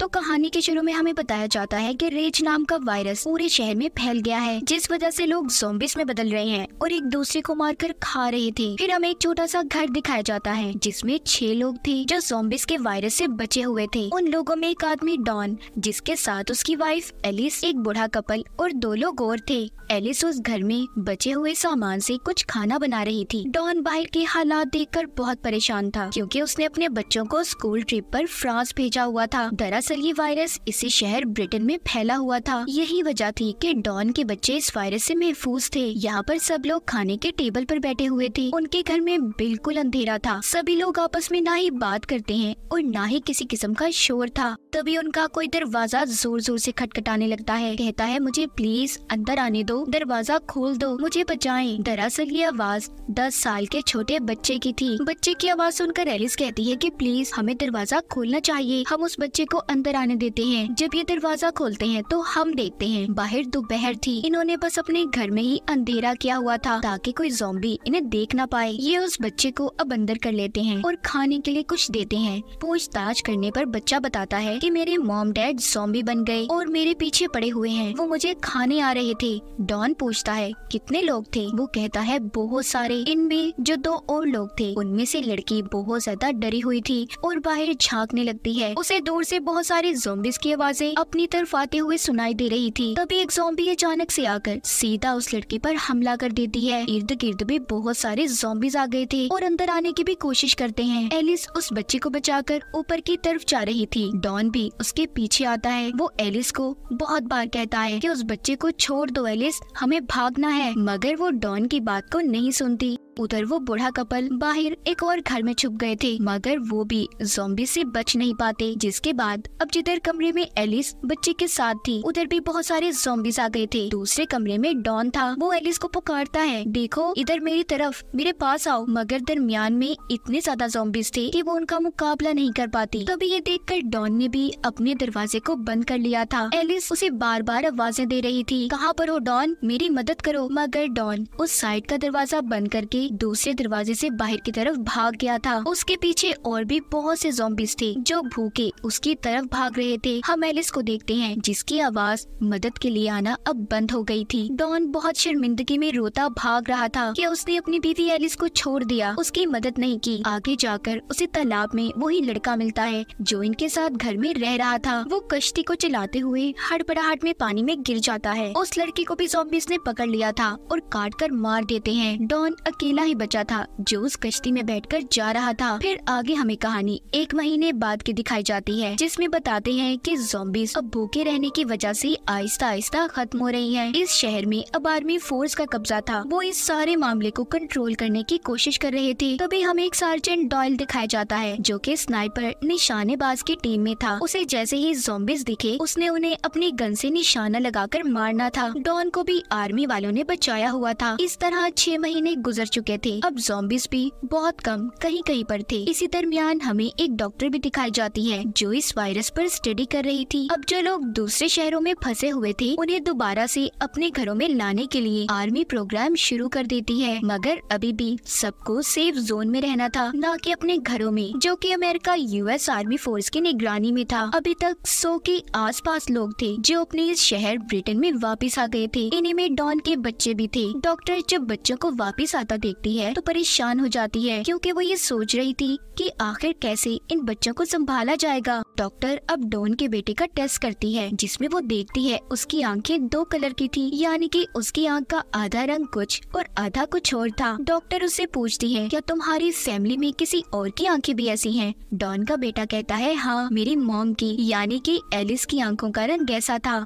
तो कहानी के शुरू में हमें बताया जाता है कि रेज नाम का वायरस पूरे शहर में फैल गया है जिस वजह से लोग जोम्बिस में बदल रहे हैं और एक दूसरे को मारकर खा रहे थे फिर हमें एक छोटा सा घर दिखाया जाता है जिसमे छह लोग थे जो जोम्बिस के वायरस से बचे हुए थे उन लोगों में एक आदमी डॉन जिसके साथ उसकी वाइफ एलिस एक बूढ़ा कपल और दो लोग और थे एलिस उस घर में बचे हुए सामान से कुछ खाना बना रही थी डॉन बाहर के हालात देखकर बहुत परेशान था क्योंकि उसने अपने बच्चों को स्कूल ट्रिप पर फ्रांस भेजा हुआ था दरअसल दरअसल ये वायरस इसी शहर ब्रिटेन में फैला हुआ था यही वजह थी कि डॉन के बच्चे इस वायरस से महफूज थे यहाँ पर सब लोग खाने के टेबल पर बैठे हुए थे उनके घर में बिल्कुल अंधेरा था सभी लोग आपस में ना ही बात करते हैं और ना ही किसी किस्म का शोर था तभी उनका कोई दरवाजा जोर जोर से खटखटाने लगता है कहता है मुझे प्लीज अंदर आने दो दरवाजा खोल दो मुझे बचाएं। दरअसल ये आवाज दस साल के छोटे बच्चे की थी बच्चे की आवाज सुनकर एलिस कहती है कि प्लीज हमें दरवाजा खोलना चाहिए हम उस बच्चे को अंदर आने देते हैं जब ये दरवाजा खोलते हैं तो हम देखते हैं बाहर दोपहर थी इन्होंने बस अपने घर में ही अंधेरा किया हुआ था ताकि कोई जोम्बी इन्हें देख ना पाए ये उस बच्चे को अब अंदर कर लेते हैं और खाने के लिए कुछ देते हैं पूछताछ करने पर बच्चा बताता है कि मेरे मॉम डैड जोम्बी बन गए और मेरे पीछे पड़े हुए हैं वो मुझे खाने आ रहे थे डॉन पूछता है कितने लोग थे वो कहता है बहुत सारे इनमें जो दो और लोग थे उनमें से लड़की बहुत ज्यादा डरी हुई थी और बाहर झांकने लगती है उसे दूर से बहुत सारे जोम्बिस की आवाजें अपनी तरफ आते हुए सुनाई दे रही थी तभी एक जोम्बी अचानक से आकर सीधा उस लड़की पर हमला कर देती है इर्द गिर्द भी बहुत सारे जोम्बिस आ गए थे और अंदर आने की भी कोशिश करते हैं एलिस उस बच्चे को बचाकर ऊपर की तरफ जा रही थी डॉन भी उसके पीछे आता है वो एलिस को बहुत बार कहता है की उस बच्चे को छोड़ दो एलिस हमें भागना है मगर वो डॉन की बात को नहीं सुनती उधर वो बूढ़ा कपल बाहर एक और घर में छुप गए थे मगर वो भी जोम्बी से बच नहीं पाते जिसके बाद अब जिधर कमरे में एलिस बच्चे के साथ थी उधर भी बहुत सारे जोम्बिस आ गए थे दूसरे कमरे में डॉन था वो एलिस को पुकारता है देखो इधर मेरी तरफ मेरे पास आओ मगर दरमियान में इतने ज्यादा जोम्बिस थे की वो उनका मुकाबला नहीं कर पाती तभी ये कर डॉन ने भी अपने दरवाजे को बंद कर लिया था एलिस उसे बार बार आवाजें दे रही थी कहाँ पर हो डॉन मेरी मदद करो मगर डॉन उस साइड का दरवाजा बंद करके भी दूसरे दरवाजे से बाहर की तरफ भाग गया था उसके पीछे और भी बहुत से जोम्बिस थे जो भूखे उसकी तरफ भाग रहे थे हम एलिस को देखते हैं जिसकी आवाज मदद के लिए आना अब बंद हो गई थी डॉन बहुत शर्मिंदगी में रोता भाग रहा था कि उसने अपनी बीवी एलिस को छोड़ दिया उसकी मदद नहीं की आगे जाकर उसे तालाब में वही लड़का मिलता है जो इनके साथ घर में रह रहा था वो कश्ती को चलाते हुए हड़बड़ाहट में पानी में गिर जाता है उस लड़की को भी जोम्बिस ने पकड़ लिया था और काट कर मार देते हैं डॉन अकेला अकेला ही बचा था जो उस कश्ती में बैठकर जा रहा था फिर आगे हमें कहानी एक महीने बाद की दिखाई जाती है जिसमे बताते हैं की जोम्बिस अब भूखे रहने की वजह ऐसी आहिस्ता आहिस्ता खत्म हो रही है इस शहर में अब आर्मी फोर्स का कब्जा था वो इस सारे मामले को कंट्रोल करने की कोशिश कर रहे थे तभी हमें एक सार्जेंट डॉयल दिखाया जाता है जो कि स्नाइपर निशानेबाज की टीम में था उसे जैसे ही जोम्बिस दिखे उसने उन्हें अपनी गन से निशाना लगाकर मारना था डॉन को भी आर्मी वालों ने बचाया हुआ था इस तरह छह महीने गुजर चुके चुके थे अब जोम्बिस भी बहुत कम कहीं कहीं पर थे इसी दरमियान हमें एक डॉक्टर भी दिखाई जाती है जो इस वायरस पर स्टडी कर रही थी अब जो लोग दूसरे शहरों में फंसे हुए थे उन्हें दोबारा से अपने घरों में लाने के लिए आर्मी प्रोग्राम शुरू कर देती है मगर अभी भी सबको सेफ जोन में रहना था न की अपने घरों में जो की अमेरिका यूएस आर्मी फोर्स की निगरानी में था अभी तक सौ के पास लोग थे जो अपने इस शहर ब्रिटेन में वापिस आ गए थे इन्हीं में डॉन के बच्चे भी थे डॉक्टर जब बच्चों को वापिस आता देखती है तो परेशान हो जाती है क्योंकि वो ये सोच रही थी कि आखिर कैसे इन बच्चों को संभाला जाएगा डॉक्टर अब डोन के बेटे का टेस्ट करती है जिसमें वो देखती है उसकी आंखें दो कलर की थी यानी कि उसकी आंख का आधा रंग कुछ और आधा कुछ और था डॉक्टर उससे पूछती है क्या तुम्हारी फैमिली में किसी और की आंखें भी ऐसी हैं? डॉन का बेटा कहता है हाँ मेरी मॉम की यानी कि एलिस की आंखों का रंग कैसा था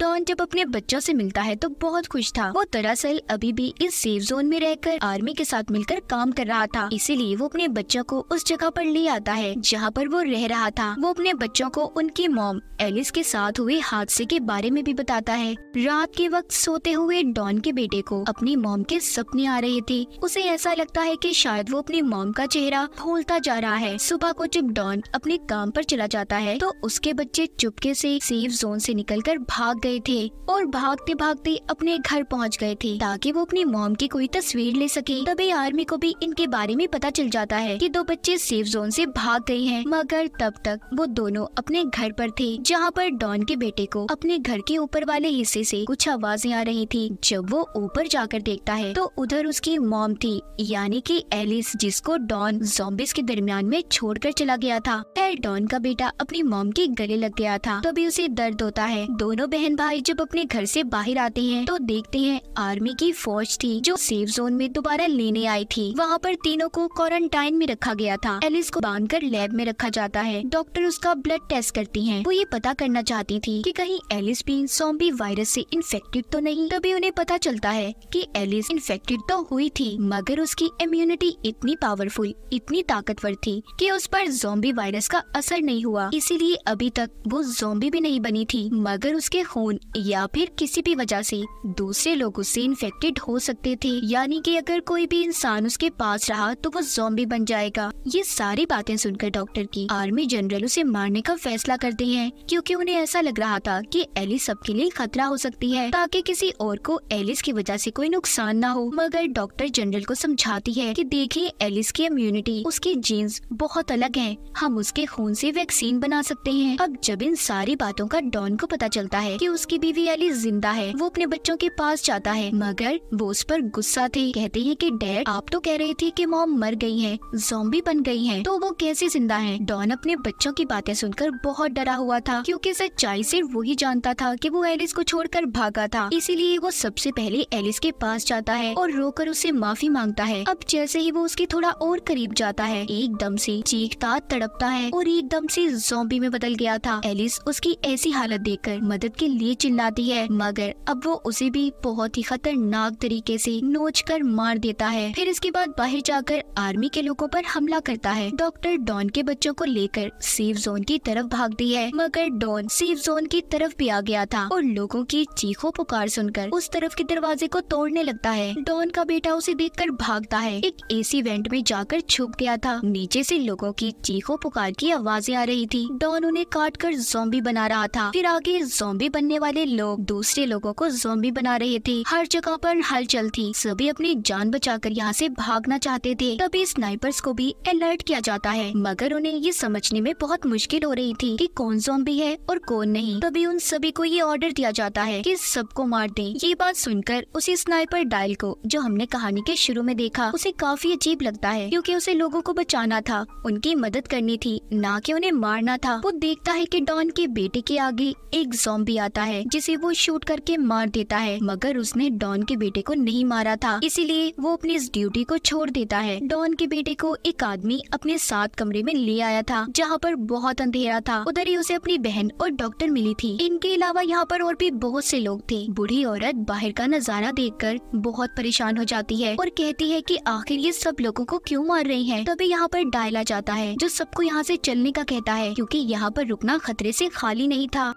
डॉन जब अपने बच्चों से मिलता है तो बहुत खुश था वो दरअसल अभी भी इस सेफ जोन में रहकर आर्मी के साथ मिलकर काम कर रहा था इसीलिए वो अपने बच्चों को उस जगह पर ले आता है जहाँ पर वो रह रहा था वो अपने बच्चों को उनकी मॉम एलिस के साथ हुए हादसे के बारे में भी बताता है रात के वक्त सोते हुए डॉन के बेटे को अपनी मोम के सपने आ रहे थे उसे ऐसा लगता है की शायद वो अपनी मॉम का चेहरा खोलता जा रहा है सुबह को जब डॉन अपने काम पर चला जाता है तो उसके बच्चे चुपके से सेफ जोन से निकलकर भाग गए थे और भागते भागते अपने घर पहुंच गए थे ताकि वो अपनी मॉम की कोई तस्वीर ले सके तभी आर्मी को भी इनके बारे में पता चल जाता है कि दो बच्चे सेफ जोन से भाग गए हैं मगर तब तक वो दोनों अपने घर पर थे जहाँ पर डॉन के बेटे को अपने घर के ऊपर वाले हिस्से से कुछ आवाजें आ रही थी जब वो ऊपर जाकर देखता है तो उधर उसकी मॉम थी यानी की एलिस जिसको डॉन जॉम्बिस के दरमियान में कर चला गया था डॉन का बेटा अपनी मॉम के गले लग गया था तभी उसे दर्द होता है दोनों बहन भाई जब अपने घर से बाहर आते हैं तो देखते हैं आर्मी की फौज थी जो सेफ जोन में दोबारा लेने आई थी वहाँ पर तीनों को क्वारंटाइन में रखा गया था एलिस को बांध कर लैब में रखा जाता है डॉक्टर उसका ब्लड टेस्ट करती है वो ये पता करना चाहती थी की कहीं एलिस भी सॉम्बी वायरस ऐसी इन्फेक्टेड तो नहीं तभी उन्हें पता चलता है की एलिस इन्फेक्टेड तो हुई थी मगर उसकी इम्यूनिटी इतनी पावरफुल इतनी ताकतवर थी की उस पर जोम्बी वायरस का असर नहीं हुआ इसीलिए अभी तक वो जोम्बी भी नहीं बनी थी मगर उसके खून या फिर किसी भी वजह से दूसरे लोग उससे इन्फेक्टेड हो सकते थे यानी कि अगर कोई भी इंसान उसके पास रहा तो वो जोम्बी बन जाएगा ये सारी बातें सुनकर डॉक्टर की आर्मी जनरल उसे मारने का फैसला करते हैं क्योंकि उन्हें ऐसा लग रहा था कि एलिस सबके लिए खतरा हो सकती है ताकि किसी और को एलिस की वजह से कोई नुकसान ना हो मगर डॉक्टर जनरल को समझाती है कि देखिए एलिस की इम्यूनिटी उसके जीन्स बहुत अलग हैं हम उसके खून से वैक्सीन बना सकते हैं अब जब इन सारी बातों का डॉन को पता चलता है कि कि उसकी बीवी अली जिंदा है वो अपने बच्चों के पास जाता है मगर वो उस पर गुस्सा थी कहते हैं कि डैड आप तो कह रहे थे कि मॉम मर गई है जोम्बी बन गई है तो वो कैसे जिंदा है डॉन अपने बच्चों की बातें सुनकर बहुत डरा हुआ था क्योंकि सच्चाई से वही जानता था कि वो एलिस को छोड़कर भागा था इसीलिए वो सबसे पहले एलिस के पास जाता है और रोकर उसे माफी मांगता है अब जैसे ही वो उसके थोड़ा और करीब जाता है एकदम से चीखता तड़पता है और एकदम से जोम्बी में बदल गया था एलिस उसकी ऐसी हालत देखकर मदद के लिए चिल्लाती है मगर अब वो उसे भी बहुत ही खतरनाक तरीके से नोच कर मार देता है फिर इसके बाद बाहर जाकर आर्मी के लोगों पर हमला करता है डॉक्टर डॉन के बच्चों को लेकर सेफ जोन की तरफ भागती है मगर डॉन सेफ जोन की तरफ भी आ गया था और लोगों की चीखों पुकार सुनकर उस तरफ के दरवाजे को तोड़ने लगता है डॉन का बेटा उसे कर भागता है एक एसी वेंट में जाकर छुप गया था नीचे से लोगों की चीखों पुकार की आवाजें आ रही थी डॉन उन्हें काट कर जोम्बी बना रहा था फिर आगे जोम्बी बन करने वाले लोग दूसरे लोगों को जोम्बी बना रहे थे हर जगह पर हलचल थी सभी अपनी जान बचाकर यहाँ से भागना चाहते थे तभी स्नाइपर्स को भी अलर्ट किया जाता है मगर उन्हें ये समझने में बहुत मुश्किल हो रही थी कि कौन जोम्बी है और कौन नहीं तभी उन सभी को ये ऑर्डर दिया जाता है की सबको मार दे ये बात सुनकर उसी स्नाइपर डायल को जो हमने कहानी के शुरू में देखा उसे काफी अजीब लगता है क्योंकि उसे लोगों को बचाना था उनकी मदद करनी थी ना कि उन्हें मारना था वो देखता है कि डॉन के बेटे के आगे एक जोम्बी आता होता है जिसे वो शूट करके मार देता है मगर उसने डॉन के बेटे को नहीं मारा था इसीलिए वो अपनी इस ड्यूटी को छोड़ देता है डॉन के बेटे को एक आदमी अपने साथ कमरे में ले आया था जहाँ पर बहुत अंधेरा था उधर ही उसे अपनी बहन और डॉक्टर मिली थी इनके अलावा यहाँ पर और भी बहुत से लोग थे बूढ़ी औरत बाहर का नजारा कर बहुत परेशान हो जाती है और कहती है की आखिर ये सब लोगो को क्यूँ मार रही है तभी यहाँ पर डायला जाता है जो सबको यहाँ ऐसी चलने का कहता है क्यूँकी यहाँ पर रुकना खतरे ऐसी खाली नहीं था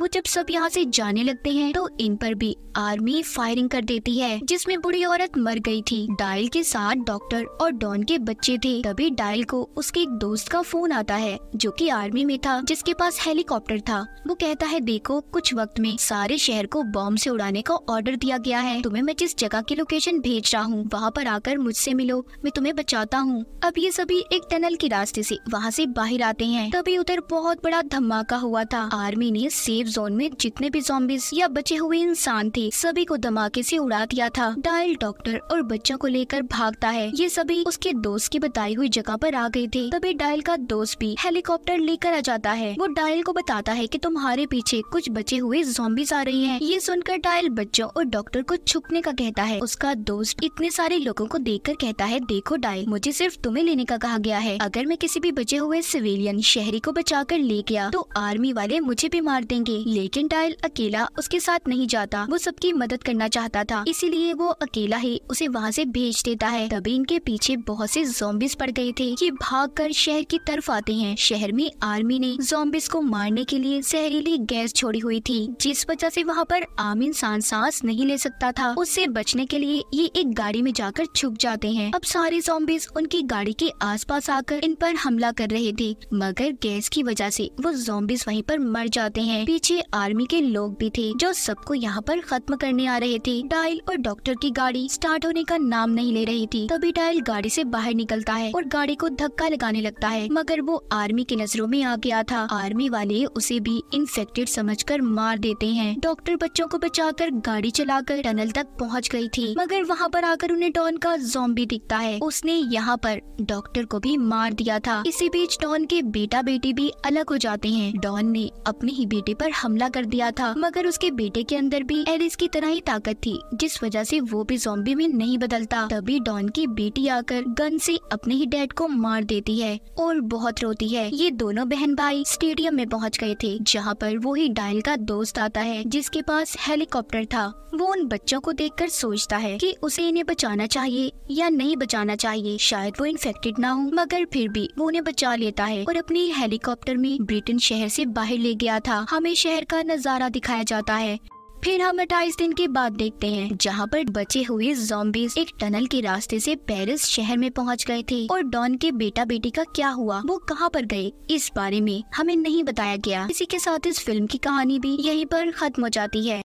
वो जब सब यहाँ से जाने लगते हैं तो इन पर भी आर्मी फायरिंग कर देती है जिसमें बुरी औरत मर गई थी डायल के साथ डॉक्टर और डॉन के बच्चे थे तभी डायल को उसके एक दोस्त का फोन आता है जो कि आर्मी में था जिसके पास हेलीकॉप्टर था वो कहता है देखो कुछ वक्त में सारे शहर को बॉम्ब से उड़ाने का ऑर्डर दिया गया है तुम्हें मैं जिस जगह की लोकेशन भेज रहा हूँ वहाँ पर आकर मुझसे मिलो मैं तुम्हें बचाता हूँ अब ये सभी एक टनल के रास्ते ऐसी वहाँ ऐसी बाहर आते हैं तभी उधर बहुत बड़ा धमाका हुआ था आर्मी ने सेव सेफ जोन में जितने भी जॉम्बिस या बचे हुए इंसान थे सभी को धमाके से उड़ा दिया था डायल डॉक्टर और बच्चों को लेकर भागता है ये सभी उसके दोस्त की बताई हुई जगह पर आ गए थे तभी डायल का दोस्त भी हेलीकॉप्टर लेकर आ जाता है वो डायल को बताता है की तुम्हारे पीछे कुछ बचे हुए जॉम्बिस आ रहे हैं ये सुनकर डायल बच्चों और डॉक्टर को छुपने का कहता है उसका दोस्त इतने सारे लोगों को देख कहता है देखो डायल मुझे सिर्फ तुम्हें लेने का कहा गया है अगर मैं किसी भी बचे हुए सिविलियन शहरी को कर ले गया तो आर्मी वाले मुझे भी मार देंगे थी लेकिन डायल अकेला उसके साथ नहीं जाता वो सबकी मदद करना चाहता था इसीलिए वो अकेला ही उसे वहाँ से भेज देता है तभी इनके पीछे बहुत से जोम्बिस पड़ गए थे ये कर शहर की तरफ आते हैं शहर में आर्मी ने जोम्बिस को मारने के लिए जहरीली गैस छोड़ी हुई थी जिस वजह से वहाँ पर आम इंसान सांस नहीं ले सकता था उससे बचने के लिए ये एक गाड़ी में जाकर छुप जाते हैं अब सारे जोम्बिस उनकी गाड़ी के आसपास आकर इन पर हमला कर रहे थे मगर गैस की वजह से वो जोम्बिस वहीं पर मर जाते हैं पीछे आर्मी के लोग भी थे जो सबको यहाँ पर खत्म करने आ रहे थे डायल और डॉक्टर की गाड़ी स्टार्ट होने का नाम नहीं ले रही थी तभी डायल गाड़ी से बाहर निकलता है और गाड़ी को धक्का लगाने लगता है मगर वो आर्मी की नजरों में आ गया था आर्मी वाले उसे भी इन्फेक्टेड कर मार देते हैं डॉक्टर बच्चों को बचाकर गाड़ी चलाकर टनल तक पहुँच गयी थी मगर वहाँ पर आकर उन्हें डॉन का जोम्बी दिखता है उसने यहाँ पर डॉक्टर को भी मार दिया था इसी बीच डॉन के बेटा बेटी भी अलग हो जाते हैं डॉन ने अपने ही बेटे पर हमला कर दिया था मगर उसके बेटे के अंदर भी एलिस की तरह ही ताकत थी जिस वजह से वो भी जोम्बी में नहीं बदलता तभी डॉन की बेटी आकर गन से अपने ही डैड को मार देती है और बहुत रोती है ये दोनों बहन भाई स्टेडियम में पहुंच गए थे जहाँ पर वो ही डायल का दोस्त आता है जिसके पास हेलीकॉप्टर था वो उन बच्चों को देखकर सोचता है कि उसे इन्हें बचाना चाहिए या नहीं बचाना चाहिए शायद वो इन्फेक्टेड ना हो मगर फिर भी वो उन्हें बचा लेता है और अपने हेलीकॉप्टर में ब्रिटेन शहर से बाहर ले गया था हमेशा शहर का नज़ारा दिखाया जाता है फिर हम अट्ठाईस दिन के बाद देखते हैं जहाँ पर बचे हुए जॉम्बीज एक टनल के रास्ते से पेरिस शहर में पहुँच गए थे और डॉन के बेटा बेटी का क्या हुआ वो कहाँ पर गए इस बारे में हमें नहीं बताया गया इसी के साथ इस फिल्म की कहानी भी यहीं पर खत्म हो जाती है